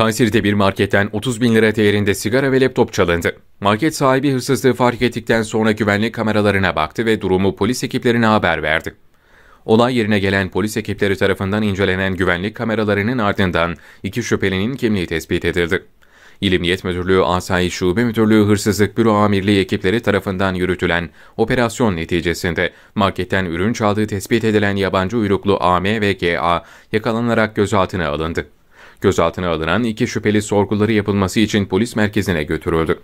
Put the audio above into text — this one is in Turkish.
Kayseri'de bir marketten 30 bin lira değerinde sigara ve laptop çalındı. Market sahibi hırsızlığı fark ettikten sonra güvenlik kameralarına baktı ve durumu polis ekiplerine haber verdi. Olay yerine gelen polis ekipleri tarafından incelenen güvenlik kameralarının ardından iki şüphelinin kimliği tespit edildi. İlimiyet Müdürlüğü Asayiş Şube Müdürlüğü Hırsızlık Büro Amirliği ekipleri tarafından yürütülen operasyon neticesinde marketten ürün çaldığı tespit edilen yabancı uyruklu AM ve GA yakalanarak gözaltına alındı. Gözaltına alınan iki şüpheli sorguları yapılması için polis merkezine götürüldü.